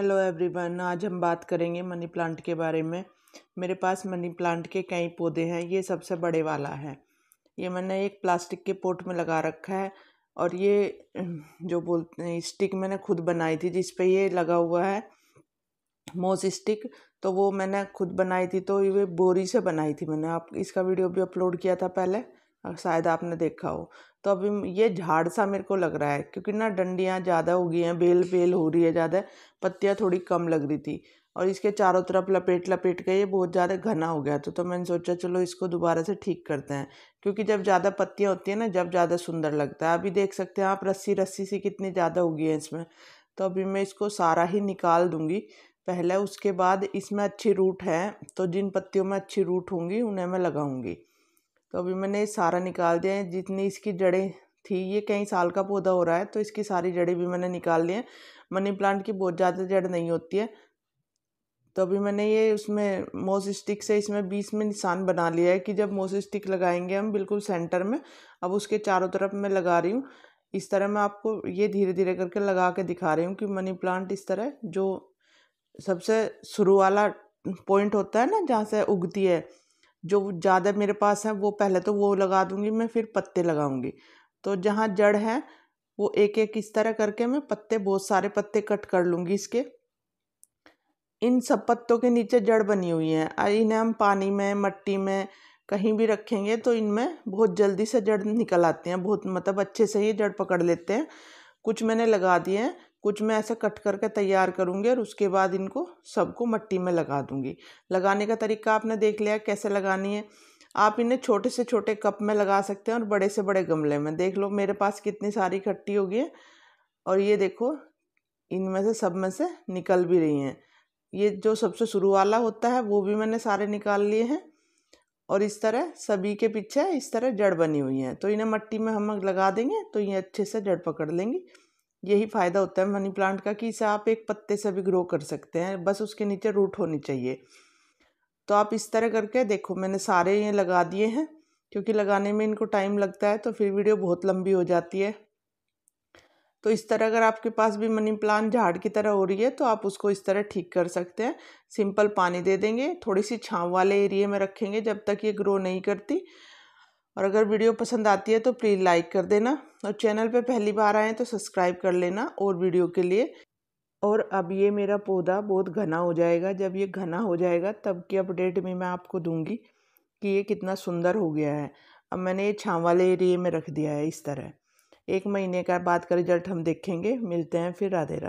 hello everyone आज हम बात करेंगे मनी प्लांट के बारे में मेरे पास मनी प्लांट के कई पौधे हैं ये सबसे बड़े वाला है ये मैंने एक प्लास्टिक के पोट में लगा रखा है और ये जो बोलते हैं स्टिक मैंने खुद बनाई थी जिस पे ये लगा हुआ है मोस स्टिक तो वो मैंने खुद बनाई थी तो ये बोरी से बनाई थी मैंने आप इसका वीडियो भी अपलोड किया था पहले शायद आपने देखा हो तो अभी ये झाड़ सा मेरे को लग रहा है क्योंकि ना डंडियाँ ज़्यादा हो गई हैं बेल बेल हो रही है ज़्यादा पत्तियाँ थोड़ी कम लग रही थी और इसके चारों तरफ लपेट लपेट के ये बहुत ज़्यादा घना हो गया तो तो मैंने सोचा चलो इसको दोबारा से ठीक करते हैं क्योंकि जब ज़्यादा पत्तियाँ होती हैं ना जब ज़्यादा सुंदर लगता है अभी देख सकते हैं आप रस्सी रस्सी सी कितनी ज़्यादा हो गई है इसमें तो अभी मैं इसको सारा ही निकाल दूँगी पहले उसके बाद इसमें अच्छी रूट है तो जिन पत्तियों में अच्छी रूट होंगी उन्हें मैं लगाऊँगी तो अभी मैंने सारा निकाल दिया है जितनी इसकी जड़ें थी ये कई साल का पौधा हो रहा है तो इसकी सारी जड़ें भी मैंने निकाल ली हैं मनी प्लांट की बहुत ज़्यादा जड़ नहीं होती है तो अभी मैंने ये उसमें मोस स्टिक से इसमें बीस में निशान बना लिया है कि जब मोस स्टिक लगाएंगे हम बिल्कुल सेंटर में अब उसके चारों तरफ मैं लगा रही हूँ इस तरह मैं आपको ये धीरे धीरे करके लगा के दिखा रही हूँ कि मनी प्लांट इस तरह जो सबसे शुरू वाला पॉइंट होता है ना जहाँ से उगती है जो ज़्यादा मेरे पास हैं वो पहले तो वो लगा दूँगी मैं फिर पत्ते लगाऊँगी तो जहाँ जड़ है वो एक एक इस तरह करके मैं पत्ते बहुत सारे पत्ते कट कर लूँगी इसके इन सब पत्तों के नीचे जड़ बनी हुई है इन्हें हम पानी में मट्टी में कहीं भी रखेंगे तो इनमें बहुत जल्दी से जड़ निकल आते हैं बहुत मतलब अच्छे से ये जड़ पकड़ लेते हैं कुछ मैंने लगा दिए हैं कुछ मैं ऐसे कट करके तैयार करूँगी और उसके बाद इनको सबको मट्टी में लगा दूँगी लगाने का तरीका आपने देख लिया कैसे लगानी है आप इन्हें छोटे से छोटे कप में लगा सकते हैं और बड़े से बड़े गमले में देख लो मेरे पास कितनी सारी इकट्ठी हो गई है और ये देखो इनमें से सब में से निकल भी रही हैं ये जो सबसे शुरू वाला होता है वो भी मैंने सारे निकाल लिए हैं और इस तरह सभी के पीछे इस तरह जड़ बनी हुई है तो इन्हें मट्टी में हम लगा देंगे तो ये अच्छे से जड़ पकड़ लेंगी यही फ़ायदा होता है मनी प्लांट का कि इसे आप एक पत्ते से भी ग्रो कर सकते हैं बस उसके नीचे रूट होनी चाहिए तो आप इस तरह करके देखो मैंने सारे ये लगा दिए हैं क्योंकि लगाने में इनको टाइम लगता है तो फिर वीडियो बहुत लंबी हो जाती है तो इस तरह अगर आपके पास भी मनी प्लांट झाड़ की तरह हो रही है तो आप उसको इस तरह ठीक कर सकते हैं सिंपल पानी दे देंगे थोड़ी सी छाँव वाले एरिए में रखेंगे जब तक ये ग्रो नहीं करती और अगर वीडियो पसंद आती है तो प्लीज़ लाइक कर देना और चैनल पे पहली बार आएँ तो सब्सक्राइब कर लेना और वीडियो के लिए और अब ये मेरा पौधा बहुत घना हो जाएगा जब ये घना हो जाएगा तब की अपडेट में मैं आपको दूंगी कि ये कितना सुंदर हो गया है अब मैंने ये छाँव वाले एरिए में रख दिया है इस तरह एक महीने का बाद का रिजल्ट हम देखेंगे मिलते हैं फिर राधे राधे